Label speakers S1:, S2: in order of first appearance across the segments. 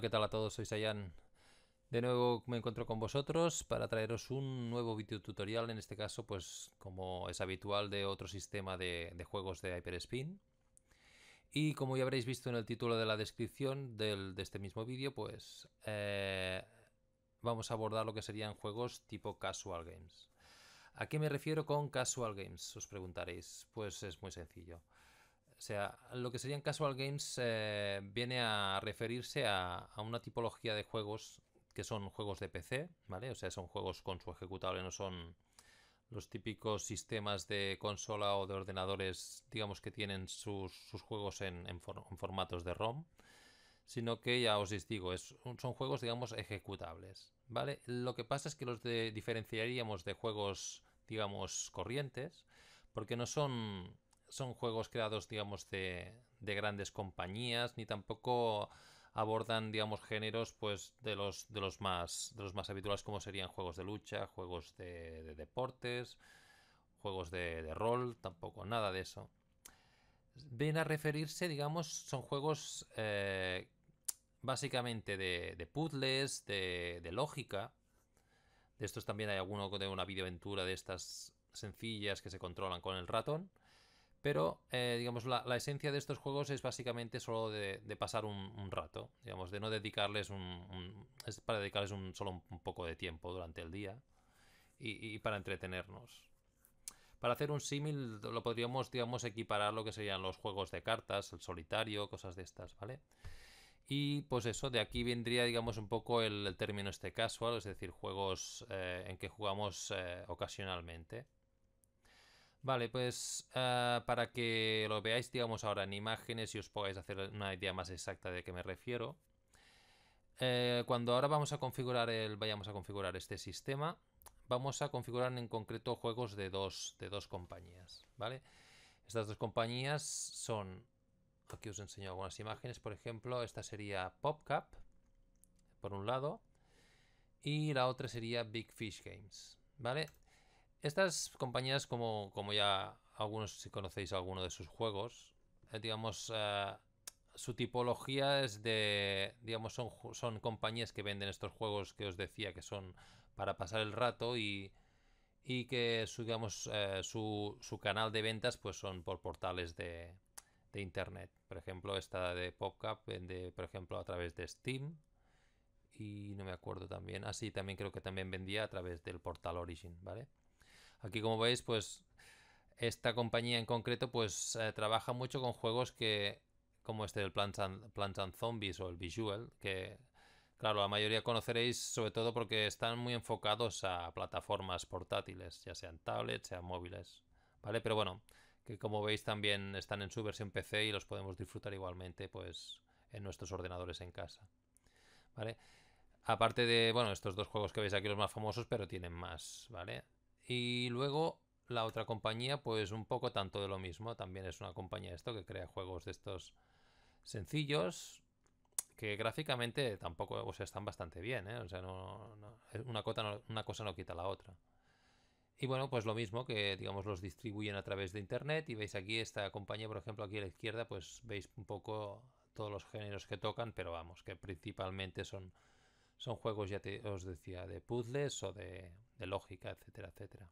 S1: ¿qué tal a todos? Soy Sayan. De nuevo me encuentro con vosotros para traeros un nuevo video tutorial, en este caso pues como es habitual de otro sistema de, juegos de Hyperspin. Y como ya habréis visto en el título de la descripción de este mismo vídeo, pues eh, vamos a abordar lo que serían juegos tipo casual games. ¿A qué me refiero con casual games? Os preguntaréis. Pues es muy sencillo. O sea, lo que serían casual games eh, viene a referirse a, una tipología de juegos que son juegos de PC, ¿vale? O sea, son juegos con su ejecutable, no son los típicos sistemas de consola o de ordenadores, digamos, que tienen sus, juegos en, formatos de ROM, sino que ya os digo, son juegos, digamos, ejecutables, ¿vale? Lo que pasa es que los diferenciaríamos de juegos, digamos, corrientes, porque no son son juegos creados, digamos, de, de grandes compañías, ni tampoco abordan, digamos, géneros pues de los de los más de los más habituales como serían juegos de lucha, juegos de, deportes, juegos de, rol, tampoco nada de eso. Ven a referirse, digamos, son juegos eh, básicamente de, de puzzles, de, lógica. De estos también hay alguno de una videoaventura de estas sencillas que se controlan con el ratón. Pero, eh, digamos, la, esencia de estos juegos es básicamente solo de, pasar un, rato, digamos, de no dedicarles un... es para dedicarles un, solo un, poco de tiempo durante el día y, para entretenernos. Para hacer un símil lo podríamos, digamos, equiparar lo que serían los juegos de cartas, el solitario, cosas de estas, ¿vale? Y pues eso, de aquí vendría, digamos, un poco el, término este casual, es decir, juegos eh, en que jugamos eh, ocasionalmente. Vale, pues eh, para que lo veáis, digamos, ahora en imágenes y os podáis hacer una idea más exacta de qué me refiero. Eh, cuando ahora vamos a configurar el, vayamos a configurar este sistema, vamos a configurar en concreto juegos de dos, de dos compañías, ¿vale? Estas dos compañías son, aquí os enseño algunas imágenes, por ejemplo, esta sería PopCap, por un lado, y la otra sería Big Fish Games, ¿vale? Estas compañías, como, ya algunos, si conocéis alguno de sus juegos, eh, digamos, eh, su tipología es de, digamos, son, son compañías que venden estos juegos que os decía que son para pasar el rato y, y que, su, digamos, eh, su, canal de ventas pues son por portales de, de internet. Por ejemplo, esta de PopCap vende, por ejemplo, a través de Steam y no me acuerdo también. así ah, también creo que también vendía a través del portal Origin, ¿vale? Aquí como veis, pues esta compañía en concreto pues eh, trabaja mucho con juegos que como este el Plants and, Zombies o el Visual, que claro, la mayoría conoceréis sobre todo porque están muy enfocados a plataformas portátiles, ya sean tablets, sean móviles, ¿vale? Pero bueno, que como veis también están en su versión PC y los podemos disfrutar igualmente pues en nuestros ordenadores en casa, ¿vale? Aparte de, bueno, estos dos juegos que veis aquí los más famosos, pero tienen más, ¿vale? Y luego la otra compañía, pues un poco tanto de lo mismo. También es una compañía esto que crea juegos de estos sencillos. Que gráficamente tampoco, o sea, están bastante bien, ¿eh? O sea, no, una, cosa no, una cosa no quita la otra. Y bueno, pues lo mismo que, digamos, los distribuyen a través de internet. Y veis aquí esta compañía, por ejemplo, aquí a la izquierda, pues veis un poco todos los géneros que tocan, pero vamos, que principalmente son, son juegos, ya os decía, de puzzles o de, de lógica, etcétera, etcétera.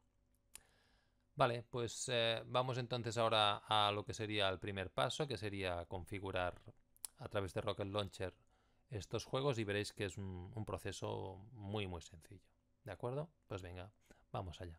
S1: Vale, pues eh, vamos entonces ahora a lo que sería el primer paso, que sería configurar a través de Rocket Launcher estos juegos y veréis que es un proceso muy muy sencillo. ¿De acuerdo? Pues venga, vamos allá.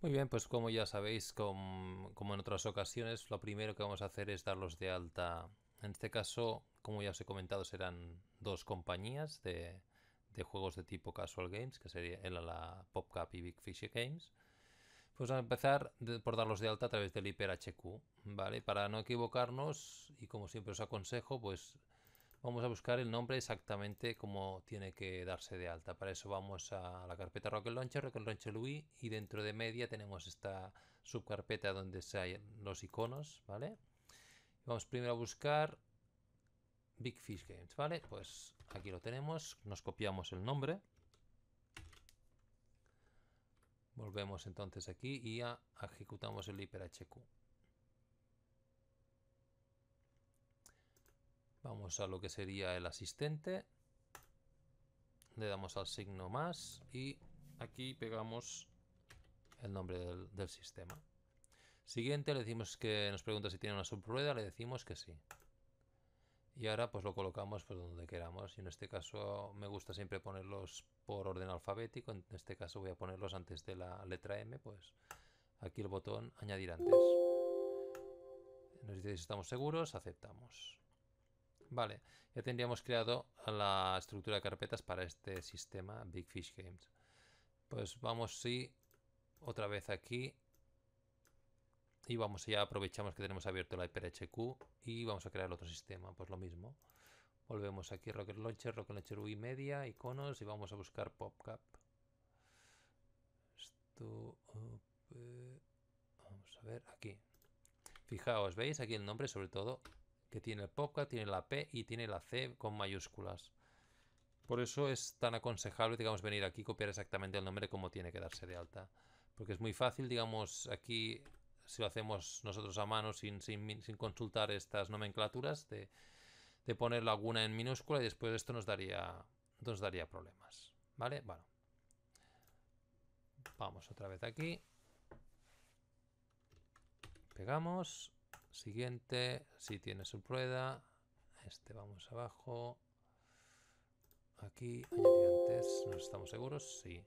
S1: Muy bien, pues como ya sabéis, como en otras ocasiones, lo primero que vamos a hacer es darlos de alta. En este caso, como ya os he comentado, serán dos compañías de, juegos de tipo Casual Games, que sería la, PopCap y Big Fish Games. Pues a empezar por darlos de alta a través del HyperHQ. ¿vale? Para no equivocarnos, y como siempre os aconsejo, pues vamos a buscar el nombre exactamente como tiene que darse de alta. Para eso vamos a la carpeta Rocket Launcher, Rocket Launcher UI y dentro de media tenemos esta subcarpeta donde se hay los iconos, ¿vale? Vamos primero a buscar Big Fish Games, ¿vale? Pues aquí lo tenemos, nos copiamos el nombre. Volvemos entonces aquí y ejecutamos el HyperHQ. Vamos a lo que sería el asistente. Le damos al signo más y aquí pegamos el nombre del, sistema. Siguiente le decimos que nos pregunta si tiene una subrueda, le decimos que sí. Y ahora pues lo colocamos pues donde queramos. Y en este caso me gusta siempre ponerlos por orden alfabético. En este caso voy a ponerlos antes de la letra M. Pues aquí el botón añadir antes. Nos dice si estamos seguros, aceptamos. Vale, ya tendríamos creado la estructura de carpetas para este sistema Big Fish Games. Pues vamos, sí, otra vez aquí. Y vamos, ya aprovechamos que tenemos abierto la IPHQ y vamos a crear otro sistema, pues lo mismo. Volvemos aquí Rocket Launcher, Rocket Launcher UI media, iconos y vamos a buscar PopCap. Esto... Vamos a ver, aquí. Fijaos, ¿veis? Aquí el nombre sobre todo que tiene el tiene la P y tiene la C con mayúsculas. Por eso es tan aconsejable, digamos, venir aquí y copiar exactamente el nombre como tiene que darse de alta. Porque es muy fácil, digamos, aquí, si lo hacemos nosotros a mano, sin, consultar estas nomenclaturas, de, poner la alguna en minúscula y después esto nos daría, nos daría problemas. ¿Vale? Bueno. Vamos otra vez aquí. Pegamos. Siguiente, si tiene su prueba Este vamos abajo. Aquí, añadir antes. ¿Nos estamos seguros? Sí.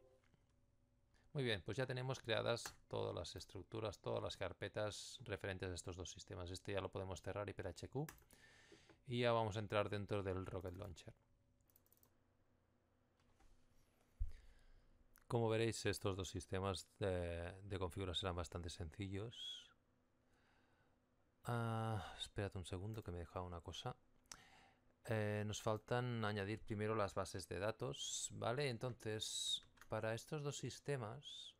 S1: Muy bien, pues ya tenemos creadas todas las estructuras, todas las carpetas referentes a estos dos sistemas. Este ya lo podemos cerrar HQ Y ya vamos a entrar dentro del Rocket Launcher. Como veréis, estos dos sistemas de, configuración serán bastante sencillos. Ah, espérate un segundo que me dejaba una cosa. Eh, nos faltan añadir primero las bases de datos, ¿vale? Entonces, para estos dos sistemas,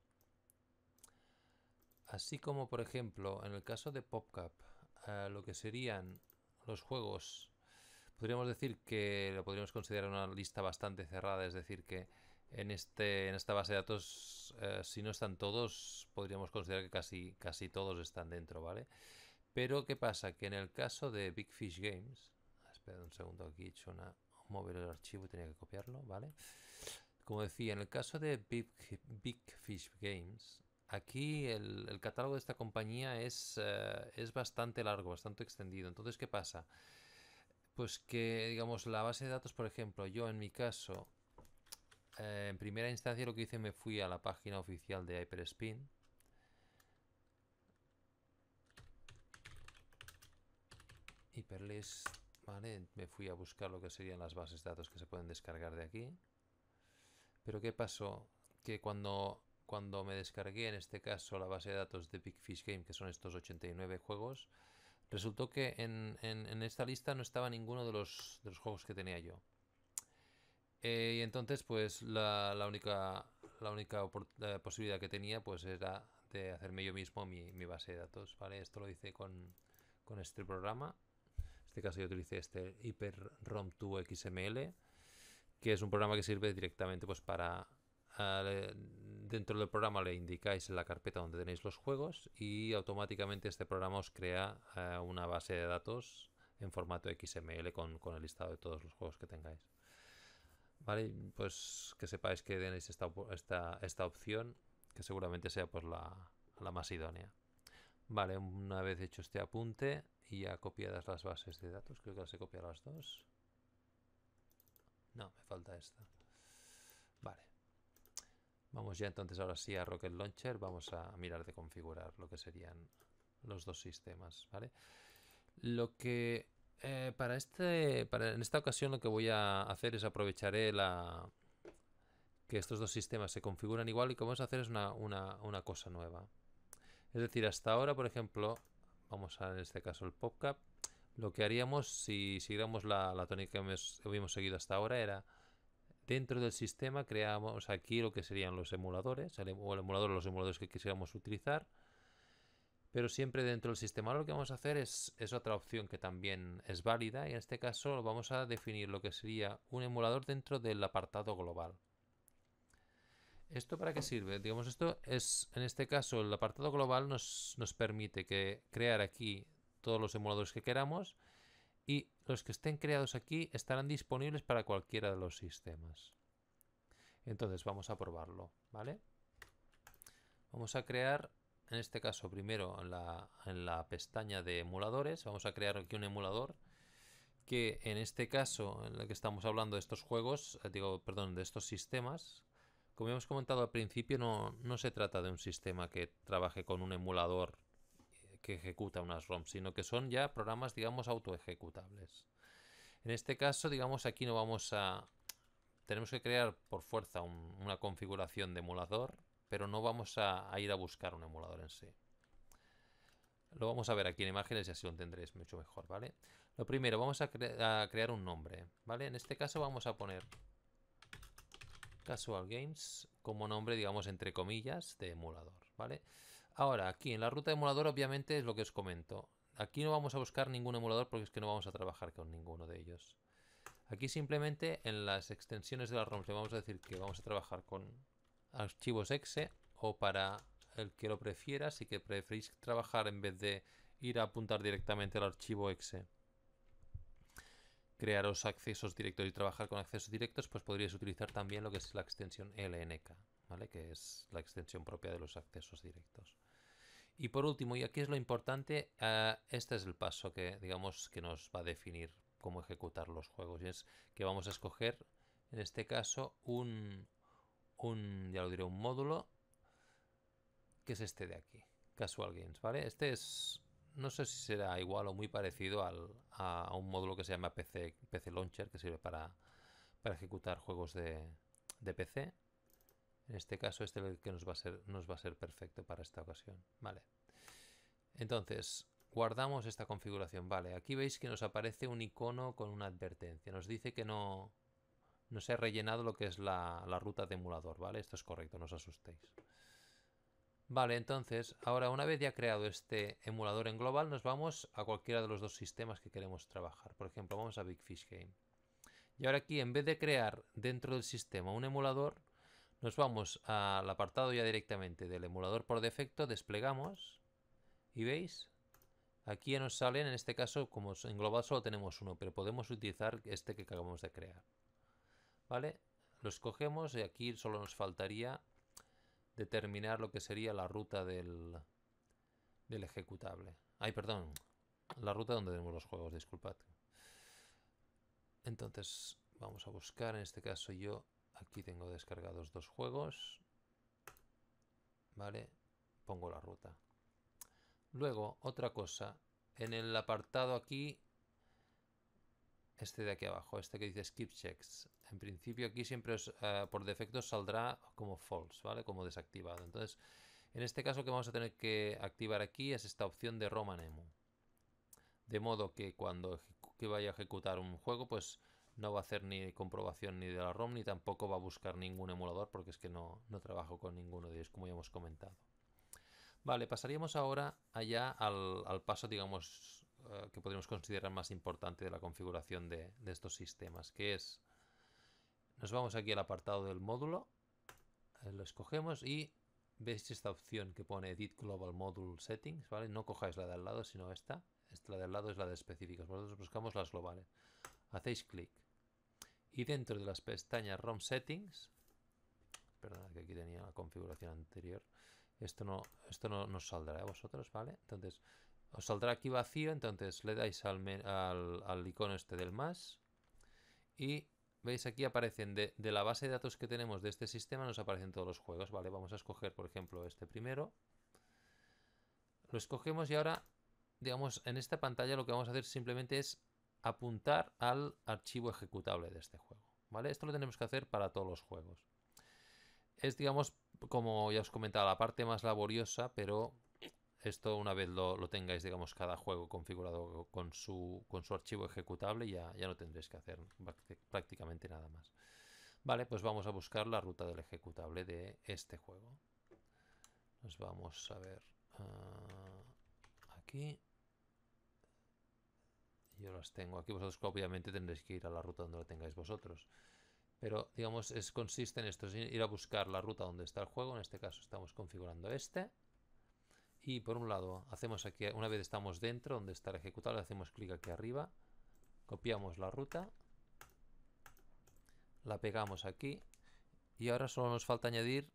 S1: así como por ejemplo en el caso de PopCap, eh, lo que serían los juegos, podríamos decir que lo podríamos considerar una lista bastante cerrada, es decir, que en, este, en esta base de datos, eh, si no están todos, podríamos considerar que casi, casi todos están dentro, ¿vale? vale pero, ¿qué pasa? Que en el caso de Big Fish Games, espera un segundo, aquí he hecho una, mover el archivo y tenía que copiarlo, ¿vale? Como decía, en el caso de Big, Big Fish Games, aquí el, el, catálogo de esta compañía es, eh, es bastante largo, bastante extendido. Entonces, ¿qué pasa? Pues que, digamos, la base de datos, por ejemplo, yo en mi caso, eh, en primera instancia lo que hice me fui a la página oficial de Hyperspin, perles, ¿vale? Me fui a buscar lo que serían las bases de datos que se pueden descargar de aquí. Pero ¿qué pasó? Que cuando, cuando me descargué, en este caso, la base de datos de Big Fish Game, que son estos 89 juegos, resultó que en, esta lista no estaba ninguno de los, juegos que tenía yo. Eh, y entonces, pues, la, única, la única posibilidad que tenía, pues, era de hacerme yo mismo mi, base de datos, ¿vale? Esto lo hice con, con este programa. En este caso yo utilicé este Hyper ROM 2 XML, que es un programa que sirve directamente pues para eh, dentro del programa le indicáis la carpeta donde tenéis los juegos y automáticamente este programa os crea eh, una base de datos en formato XML con, el listado de todos los juegos que tengáis. Vale, pues que sepáis que tenéis esta, opción, que seguramente sea pues la, la más idónea. Vale, una vez hecho este apunte, y ya copiadas las bases de datos. Creo que las he copiado las dos. No, me falta esta. Vale. Vamos ya entonces ahora sí a Rocket Launcher. Vamos a mirar de configurar lo que serían los dos sistemas. ¿vale? Lo que eh, para este, en esta ocasión lo que voy a hacer es aprovecharé la que estos dos sistemas se configuran igual y lo que vamos a hacer es una, una cosa nueva. Es decir, hasta ahora, por ejemplo, vamos a en este caso el PopCap, lo que haríamos si siguiéramos la, tónica que hemos, habíamos seguido hasta ahora era dentro del sistema creamos aquí lo que serían los emuladores, o el emulador los emuladores que quisiéramos utilizar, pero siempre dentro del sistema. lo que vamos a hacer es, es otra opción que también es válida y en este caso vamos a definir lo que sería un emulador dentro del apartado global. ¿Esto para qué sirve? Digamos, esto es, en este caso, el apartado global nos, permite que crear aquí todos los emuladores que queramos y los que estén creados aquí estarán disponibles para cualquiera de los sistemas. Entonces vamos a probarlo, ¿vale? Vamos a crear, en este caso primero en la, en la pestaña de emuladores, vamos a crear aquí un emulador que en este caso, en el que estamos hablando de estos juegos, eh, digo, perdón, de estos sistemas, como hemos comentado al principio, no, se trata de un sistema que trabaje con un emulador que ejecuta unas ROMs, sino que son ya programas, digamos, autoejecutables. En este caso, digamos, aquí no vamos a... Tenemos que crear por fuerza una configuración de emulador, pero no vamos a, ir a buscar un emulador en sí. Lo vamos a ver aquí en imágenes y así lo tendréis mucho mejor, ¿vale? Lo primero, vamos a, crear un nombre, ¿vale? En este caso vamos a poner Casual Games como nombre, digamos, entre comillas, de emulador, ¿vale? Ahora, aquí en la ruta de emulador obviamente es lo que os comento. Aquí no vamos a buscar ningún emulador porque es que no vamos a trabajar con ninguno de ellos. Aquí simplemente en las extensiones de la rom le vamos a decir que vamos a trabajar con archivos exe o para el que lo prefiera, si que preferís trabajar en vez de ir a apuntar directamente al archivo exe crearos accesos directos y trabajar con accesos directos, pues podríais utilizar también lo que es la extensión LNK, ¿vale? que es la extensión propia de los accesos directos. Y por último, y aquí es lo importante, eh, este es el paso que, digamos, que nos va a definir cómo ejecutar los juegos, y es que vamos a escoger, en este caso, un, un ya lo diré, un módulo, que es este de aquí, Casual Games, ¿vale? Este es no sé si será igual o muy parecido a, un módulo que se llama PC, PC Launcher, que sirve para, ejecutar juegos de, PC. En este caso, este es el que nos va, a ser, nos va a ser perfecto para esta ocasión. Vale. Entonces, guardamos esta configuración. Vale, aquí veis que nos aparece un icono con una advertencia. Nos dice que no, se ha rellenado lo que es la, ruta de emulador, ¿vale? Esto es correcto, no os asustéis. Vale, entonces, ahora una vez ya creado este emulador en global, nos vamos a cualquiera de los dos sistemas que queremos trabajar. Por ejemplo, vamos a Big Fish Game. Y ahora aquí, en vez de crear dentro del sistema un emulador, nos vamos al apartado ya directamente del emulador por defecto, desplegamos y veis, aquí ya nos salen, en este caso, como en global solo tenemos uno, pero podemos utilizar este que acabamos de crear. ¿Vale? Los cogemos y aquí solo nos faltaría determinar lo que sería la ruta del, ejecutable. Ay, perdón, la ruta donde tenemos los juegos, disculpad. Entonces vamos a buscar, en este caso yo aquí tengo descargados dos juegos. Vale, pongo la ruta. Luego, otra cosa, en el apartado aquí, este de aquí abajo, este que dice skip checks, en principio aquí siempre eh, por defecto saldrá como false, ¿vale? Como desactivado. Entonces, en este caso que vamos a tener que activar aquí es esta opción de Romanemu, Emu. De modo que cuando vaya a ejecutar un juego, pues no va a hacer ni comprobación ni de la ROM, ni tampoco va a buscar ningún emulador, porque es que no, trabajo con ninguno de ellos, como ya hemos comentado. Vale, pasaríamos ahora allá al, paso, digamos, eh, que podríamos considerar más importante de la configuración de estos sistemas, que es nos vamos aquí al apartado del módulo, eh, lo escogemos y veis esta opción que pone Edit Global Module Settings, ¿vale? No cojáis la de al lado, sino esta. Esta la del lado es la de específicos. Nosotros buscamos las globales. Hacéis clic. Y dentro de las pestañas ROM Settings, perdona que aquí tenía la configuración anterior, esto no, esto nos saldrá a vosotros, ¿vale? Entonces, os saldrá aquí vacío, entonces le dais al, al, al icono este del más y veis aquí aparecen de, la base de datos que tenemos de este sistema, nos aparecen todos los juegos, ¿vale? Vamos a escoger, por ejemplo, este primero. Lo escogemos y ahora, digamos, en esta pantalla lo que vamos a hacer simplemente es apuntar al archivo ejecutable de este juego, ¿vale? Esto lo tenemos que hacer para todos los juegos. Es, digamos, como ya os comentaba, la parte más laboriosa, pero esto una vez lo, tengáis, digamos, cada juego configurado con su, con su archivo ejecutable, ya, ya no tendréis que hacer prácticamente nada más. Vale, pues vamos a buscar la ruta del ejecutable de este juego. Nos vamos a ver ah, aquí. Yo las tengo aquí. Vosotros obviamente tendréis que ir a la ruta donde la tengáis vosotros. Pero, digamos, es, consiste en esto, ir a buscar la ruta donde está el juego. En este caso estamos configurando este. Y por un lado, hacemos aquí, una vez estamos dentro, donde está el ejecutable, hacemos clic aquí arriba, copiamos la ruta, la pegamos aquí y ahora solo nos falta añadir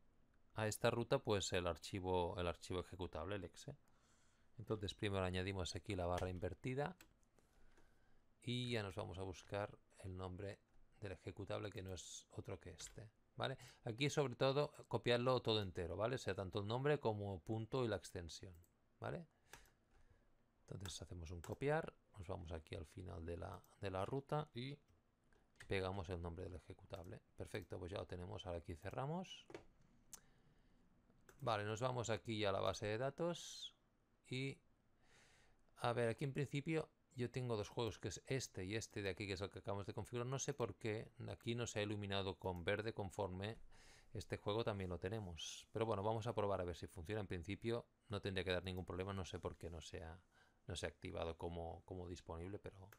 S1: a esta ruta pues el archivo, el archivo ejecutable, el exe. Entonces primero añadimos aquí la barra invertida y ya nos vamos a buscar el nombre del ejecutable que no es otro que este. ¿vale? Aquí sobre todo copiarlo todo entero, ¿vale? sea, tanto el nombre como punto y la extensión, ¿vale? Entonces hacemos un copiar, nos vamos aquí al final de la, de la ruta y pegamos el nombre del ejecutable. Perfecto, pues ya lo tenemos, ahora aquí cerramos. Vale, nos vamos aquí ya a la base de datos y... A ver, aquí en principio yo tengo dos juegos, que es este y este de aquí, que es el que acabamos de configurar. No sé por qué aquí no se ha iluminado con verde conforme este juego también lo tenemos. Pero bueno, vamos a probar a ver si funciona. En principio no tendría que dar ningún problema. No sé por qué no se ha, no se ha activado como, como disponible, pero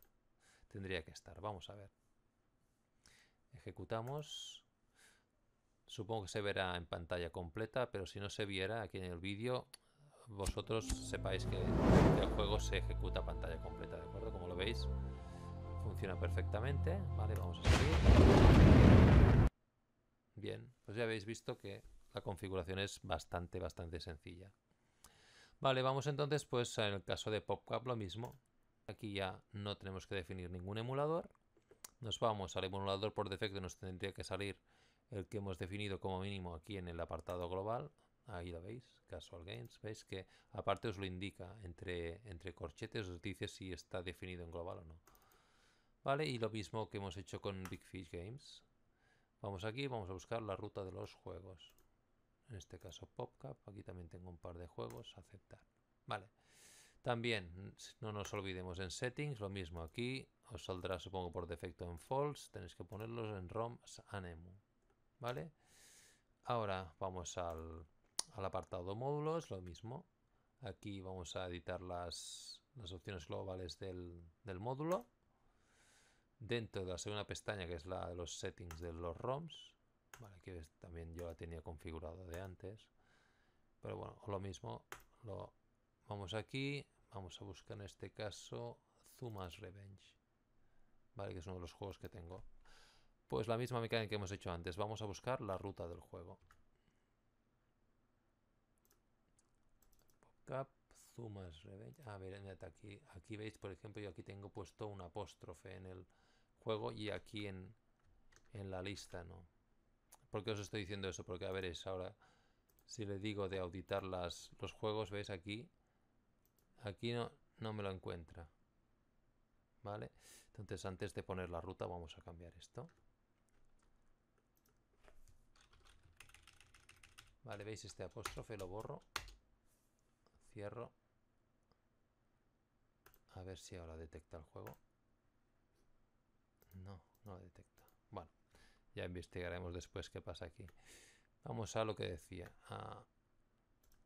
S1: tendría que estar. Vamos a ver. Ejecutamos. Supongo que se verá en pantalla completa, pero si no se viera aquí en el vídeo, vosotros sepáis que el juego se ejecuta a pantalla completa, ¿de acuerdo? Como lo veis, funciona perfectamente. Vale, vamos a seguir. Bien, pues ya habéis visto que la configuración es bastante, bastante sencilla. Vale, vamos entonces pues en el caso de PopCap lo mismo. Aquí ya no tenemos que definir ningún emulador. Nos vamos al emulador por defecto, nos tendría que salir el que hemos definido como mínimo aquí en el apartado global, ahí lo veis, Casual Games, veis que aparte os lo indica, entre, entre corchetes os dice si está definido en global o no. Vale, y lo mismo que hemos hecho con Big Fish Games. Vamos aquí, vamos a buscar la ruta de los juegos. En este caso PopCap, aquí también tengo un par de juegos, aceptar. Vale, también no nos olvidemos en settings, lo mismo aquí, os saldrá supongo por defecto en false, tenéis que ponerlos en ROMs anemu. Vale, ahora vamos al, al apartado módulos, lo mismo. Aquí vamos a editar las, opciones globales del, módulo. Dentro de la segunda pestaña, que es la de los settings de los ROMs, vale, que también yo la tenía configurada de antes. Pero bueno, lo mismo, lo, vamos aquí, vamos a buscar en este caso Zuma's Revenge, vale, que es uno de los juegos que tengo. Pues la misma mecánica que hemos hecho antes, vamos a buscar la ruta del juego. Zumas A ver, aquí, aquí veis, por ejemplo, yo aquí tengo puesto un apóstrofe en el juego y aquí en, la lista, ¿no? ¿Por qué os estoy diciendo eso? Porque, a ver, es ahora, si le digo de auditar las, los juegos, veis aquí, aquí no, no me lo encuentra. ¿Vale? Entonces, antes de poner la ruta, vamos a cambiar esto. Vale, veis este apóstrofe, lo borro cierro. A ver si ahora detecta el juego. No, no lo detecta. Bueno, ya investigaremos después qué pasa aquí. Vamos a lo que decía.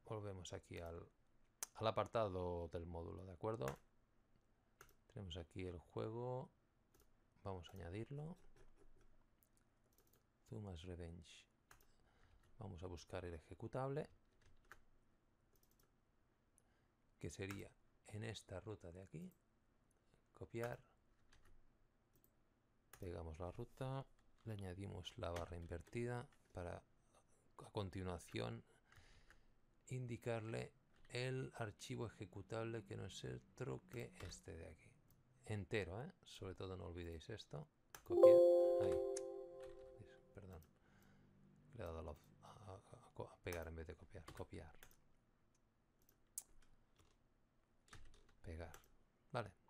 S1: Volvemos aquí al, al apartado del módulo, ¿de acuerdo? Tenemos aquí el juego. Vamos a añadirlo. Zumas Revenge. Vamos a buscar el ejecutable que sería en esta ruta de aquí, copiar, pegamos la ruta, le añadimos la barra invertida para a continuación indicarle el archivo ejecutable que no es el que este de aquí entero, ¿eh? sobre todo no olvidéis esto copiar, ahí perdón le he dado a pegar en vez de copiar, copiar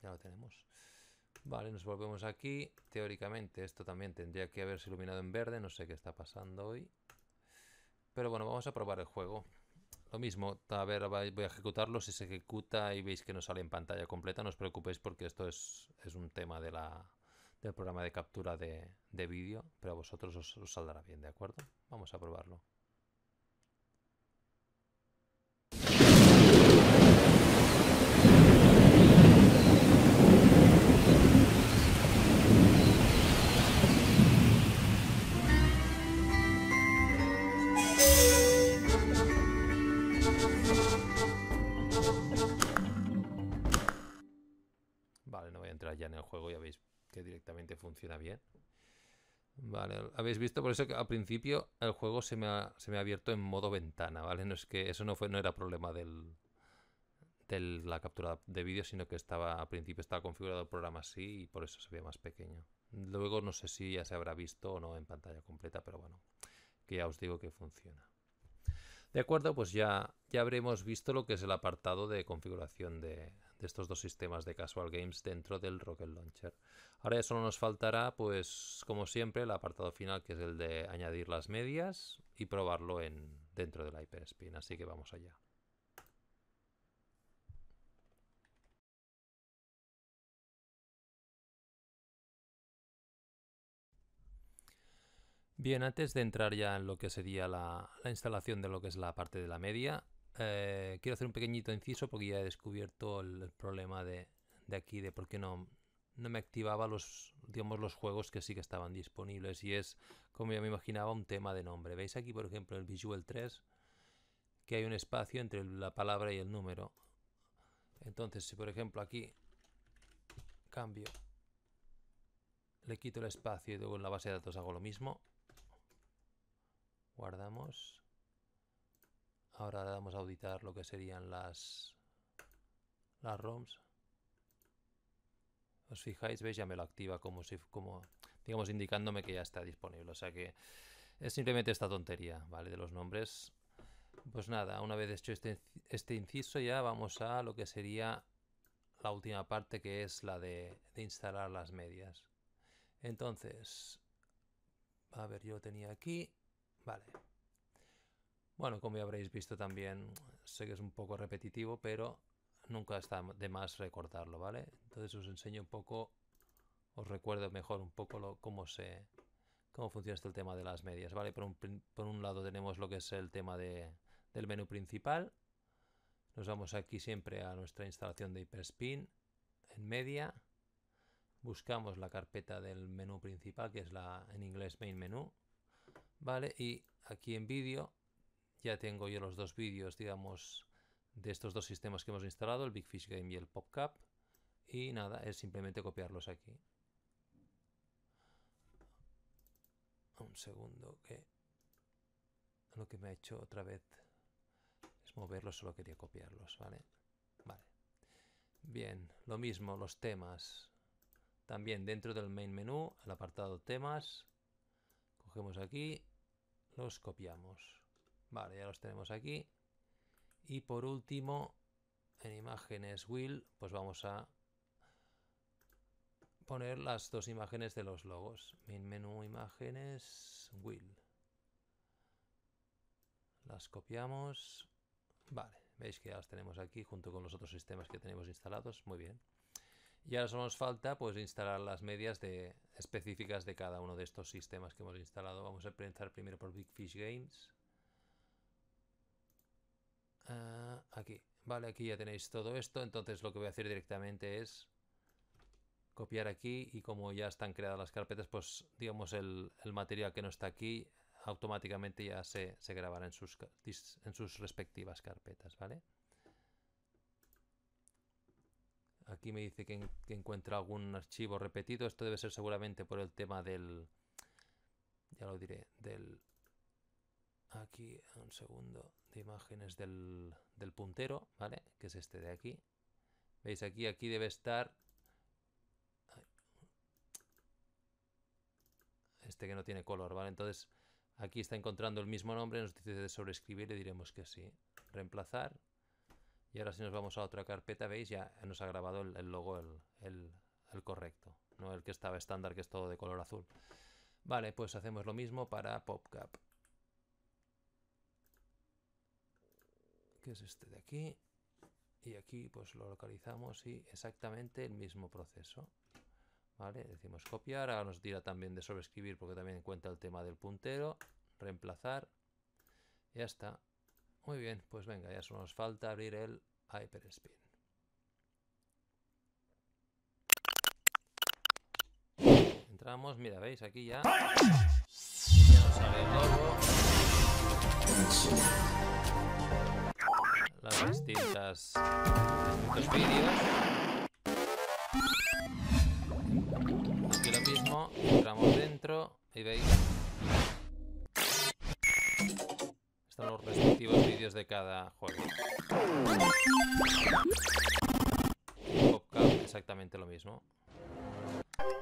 S1: Ya lo tenemos. Vale, nos volvemos aquí. Teóricamente esto también tendría que haberse iluminado en verde. No sé qué está pasando hoy. Pero bueno, vamos a probar el juego. Lo mismo, a ver, voy a ejecutarlo. Si se ejecuta y veis que no sale en pantalla completa, no os preocupéis porque esto es, es un tema de la, del programa de captura de, vídeo. Pero a vosotros os, os saldrá bien, ¿de acuerdo? Vamos a probarlo. en el juego ya veis que directamente funciona bien. Vale, habéis visto por eso que al principio el juego se me ha, se me ha abierto en modo ventana, ¿vale? No es que eso no fue, no era problema del, de la captura de vídeo, sino que estaba al principio estaba configurado el programa así y por eso se veía más pequeño. Luego no sé si ya se habrá visto o no en pantalla completa, pero bueno, que ya os digo que funciona. De acuerdo, pues ya, ya habremos visto lo que es el apartado de configuración de, de estos dos sistemas de Casual Games dentro del Rocket Launcher. Ahora ya solo nos faltará, pues como siempre, el apartado final que es el de añadir las medias y probarlo en, dentro del Hyperspin, así que vamos allá. Bien, antes de entrar ya en lo que sería la, instalación de lo que es la parte de la media, eh, quiero hacer un pequeñito inciso porque ya he descubierto el, problema de, aquí, de por qué no, no me activaba los, digamos, los juegos que sí que estaban disponibles. Y es, como ya me imaginaba, un tema de nombre. ¿Veis aquí, por ejemplo, el Visual 3? Que hay un espacio entre la palabra y el número. Entonces, si por ejemplo aquí cambio, le quito el espacio y luego en la base de datos hago lo mismo. Guardamos ahora vamos a auditar lo que serían las, las ROMs. Os fijáis, veis, ya me lo activa como si, como, digamos, indicándome que ya está disponible. O sea que es simplemente esta tontería, ¿vale? De los nombres. Pues nada, una vez hecho este, este inciso ya vamos a lo que sería la última parte que es la de, de instalar las medias. Entonces, a ver, yo lo tenía aquí. Vale. Bueno, como ya habréis visto también, sé que es un poco repetitivo, pero nunca está de más recortarlo, ¿vale? Entonces os enseño un poco, os recuerdo mejor un poco lo, cómo se cómo funciona este tema de las medias, ¿vale? Por un, lado tenemos lo que es el tema del menú principal, nos vamos aquí siempre a nuestra instalación de Hyperspin, en media, buscamos la carpeta del menú principal, que es la en inglés main menú, ¿vale? Y aquí en vídeo ya tengo yo los dos vídeos, digamos, de estos dos sistemas que hemos instalado, el Big Fish Game y el PopCap. Y nada, es simplemente copiarlos aquí. Un segundo, que lo que me ha hecho otra vez es moverlos, solo quería copiarlos, ¿vale? Vale. Bien, lo mismo, los temas. También dentro del main menú, al apartado temas, cogemos aquí, los copiamos. Vale, ya los tenemos aquí. Y por último, en imágenes will, pues vamos a poner las dos imágenes de los logos. Min menú imágenes will. Las copiamos. Vale, veis que ya las tenemos aquí junto con los otros sistemas que tenemos instalados. Muy bien. Y ahora solo nos falta pues instalar las medias específicas de cada uno de estos sistemas que hemos instalado. Vamos a empezar primero por Big Fish Games. Ah, aquí. Vale, aquí ya tenéis todo esto. Entonces lo que voy a hacer directamente es copiar aquí y como ya están creadas las carpetas, pues digamos el, material que no está aquí automáticamente ya se, se grabará en sus, en sus respectivas carpetas, ¿vale? Aquí me dice que, encuentro encuentra algún archivo repetido. Esto debe ser seguramente por el tema del... Ya lo diré, del... Aquí, un segundo de imágenes del, puntero, ¿vale? Que es este de aquí. ¿Veis aquí? Aquí debe estar... Este que no tiene color, ¿vale? Entonces, aquí está encontrando el mismo nombre, nos dice de sobreescribir, y diremos que sí. Reemplazar. Y ahora si nos vamos a otra carpeta, ¿veis? Ya nos ha grabado el, logo, el, el correcto, no el que estaba estándar, que es todo de color azul. Vale, pues hacemos lo mismo para PopCap. que es este de aquí, y aquí pues lo localizamos y exactamente el mismo proceso. ¿Vale? Decimos copiar, ahora nos tira también de sobreescribir porque también cuenta el tema del puntero, reemplazar, ya está. Muy bien, pues venga, ya solo nos falta abrir el Hyperspin. Entramos, mira, veis, aquí ya, distintos vídeos.
S2: Aquí lo mismo, entramos
S1: dentro y veis. Están los respectivos vídeos de cada juego. exactamente lo mismo.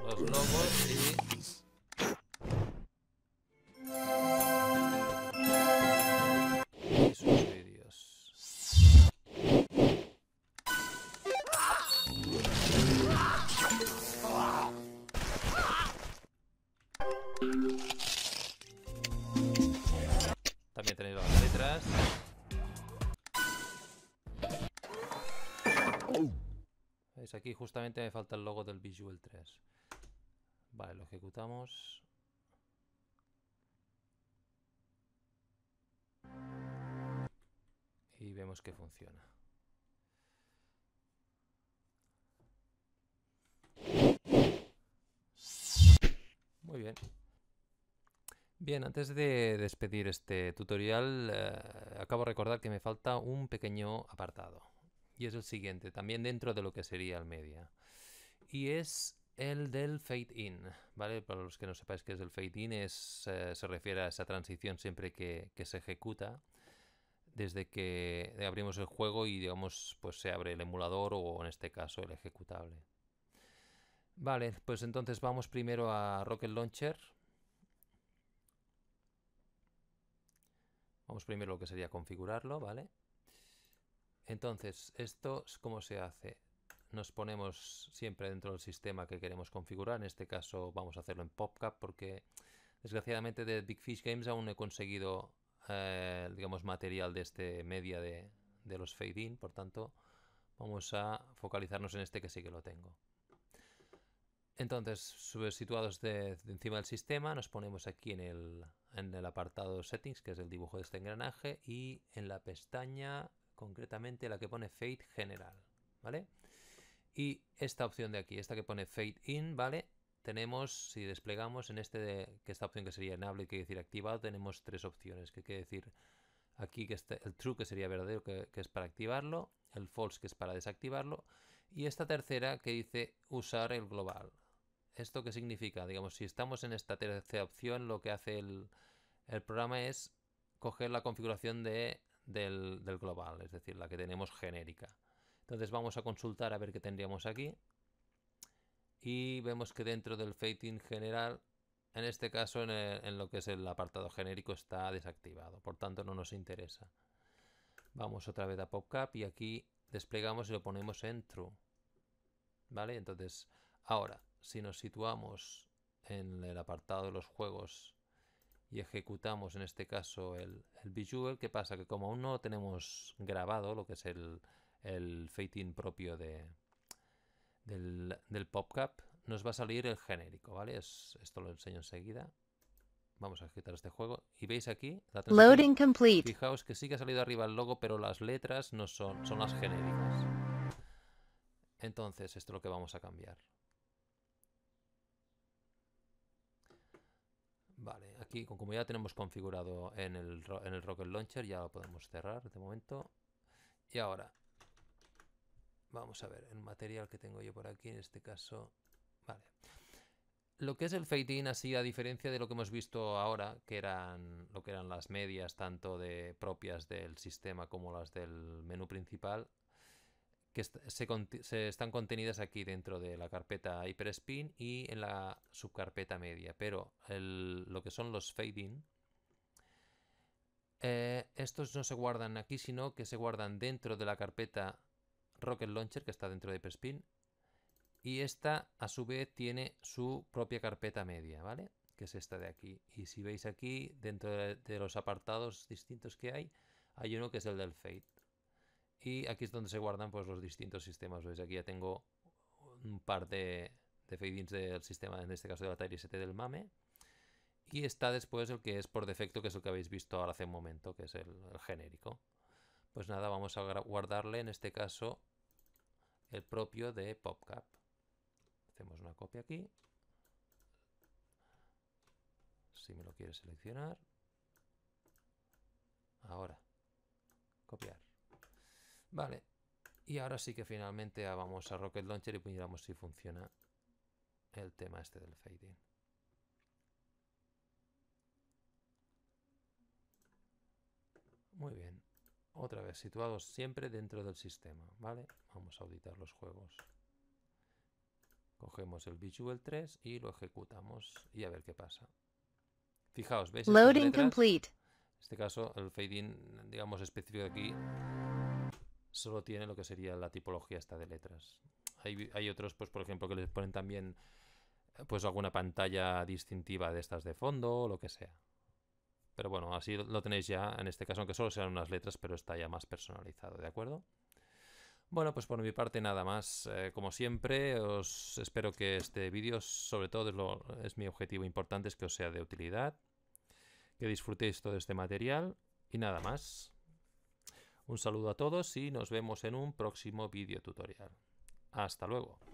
S1: Los globos y Y justamente me falta el logo del Visual 3. Vale, lo ejecutamos. Y vemos que funciona. Muy bien. Bien, antes de despedir este tutorial, eh, acabo de recordar que me falta un pequeño apartado y es el siguiente, también dentro de lo que sería el media. Y es el del fade-in, ¿vale? Para los que no sepáis qué es el fade-in, es, eh, se refiere a esa transición siempre que, se ejecuta desde que eh, abrimos el juego y, digamos, pues se abre el emulador o, en este caso, el ejecutable. Vale, pues entonces vamos primero a Rocket Launcher. Vamos primero a lo que sería configurarlo, ¿vale? Entonces, ¿esto es cómo se hace? Nos ponemos siempre dentro del sistema que queremos configurar. En este caso vamos a hacerlo en PopCap porque desgraciadamente de Big Fish Games aún no he conseguido eh, digamos material de este media de, los fade in. Por tanto, vamos a focalizarnos en este que sí que lo tengo. Entonces, situados situados de, encima del sistema, nos ponemos aquí en el, en el apartado Settings, que es el dibujo de este engranaje, y en la pestaña concretamente la que pone Fade General, ¿vale? Y esta opción de aquí, esta que pone Fade In, ¿vale? Tenemos, si desplegamos en este, de, que esta opción que sería enable, que quiere decir activado, tenemos tres opciones, que quiere decir aquí que este, el true que sería verdadero, que, es para activarlo, el false que es para desactivarlo, y esta tercera que dice usar el global. ¿Esto qué significa? Digamos, si estamos en esta tercera opción, lo que hace el programa es coger la configuración de del, global, es decir, la que tenemos genérica. Entonces vamos a consultar a ver qué tendríamos aquí. Y vemos que dentro del fading general, en este caso en, lo que es el apartado genérico está desactivado, por tanto no nos interesa. Vamos otra vez a PopCap y aquí desplegamos y lo ponemos en True. ¿Vale? Entonces, ahora, si nos situamos en el apartado de los juegos y ejecutamos en este caso el, visual, ¿qué pasa? Que como aún no tenemos grabado lo que es el, el propio de, del, PopCap, nos va a salir el genérico, ¿vale? esto lo enseño enseguida. Vamos a ejecutar este juego. Y veis aquí Loading complete. Fijaos que sí que ha salido arriba el logo, pero las letras no son, son las genéricas. Entonces, esto es lo que vamos a cambiar. aquí, como ya tenemos configurado en el, Rocket Launcher, ya lo podemos cerrar de momento. Y ahora, vamos a ver, el material que tengo yo por aquí, en este caso, vale. Lo que es el fade-in así, a diferencia de lo que hemos visto ahora, que eran lo que eran las medias tanto de propias del sistema como las del menú principal, que están contenidas aquí dentro de la carpeta Hyperspin y en la subcarpeta media, pero lo que son los fading, eh, estos no se guardan aquí, sino que se guardan dentro de la carpeta Rocket Launcher, que está dentro de Hyperspin, y esta a su vez tiene su propia carpeta media, ¿vale? Que es esta de aquí. Y si veis aquí, dentro de, de los apartados distintos que hay, hay uno que es el del fade. Y aquí es donde se guardan pues, los distintos sistemas. ¿Veis? Aquí ya tengo un par de, de del sistema, en este caso de la Atari 7 del MAME. Y está después el que es por defecto, que es el que habéis visto ahora hace un momento, que es el genérico. Pues nada, vamos a guardarle en este caso el propio de PopCap. Hacemos una copia aquí. Si me lo quiere seleccionar. Ahora. Copiar. Vale. Y ahora sí que finalmente ah, vamos a Rocket Launcher y miramos si funciona el tema este del fading. Muy bien. Otra vez, situados siempre dentro del sistema, ¿vale? Vamos a auditar los juegos. Cogemos el Visual 3 y lo ejecutamos y a ver qué pasa. Fijaos, ¿veis? Este Loading complete. En este caso, el fading, digamos, específico de aquí solo tiene lo que sería la tipología esta de letras. Hay, otros, pues por ejemplo, que les ponen también eh, pues alguna pantalla distintiva de estas de fondo o lo que sea. Pero bueno, así lo tenéis ya, en este caso, aunque solo sean unas letras, pero está ya más personalizado, ¿de acuerdo? Bueno, pues por mi parte nada más. Eh, como siempre, os espero que este vídeo, sobre todo es, es, mi objetivo importante, es que os sea de utilidad, que disfrutéis todo este material y nada más. Un saludo a todos y nos vemos en un próximo video tutorial. Hasta luego.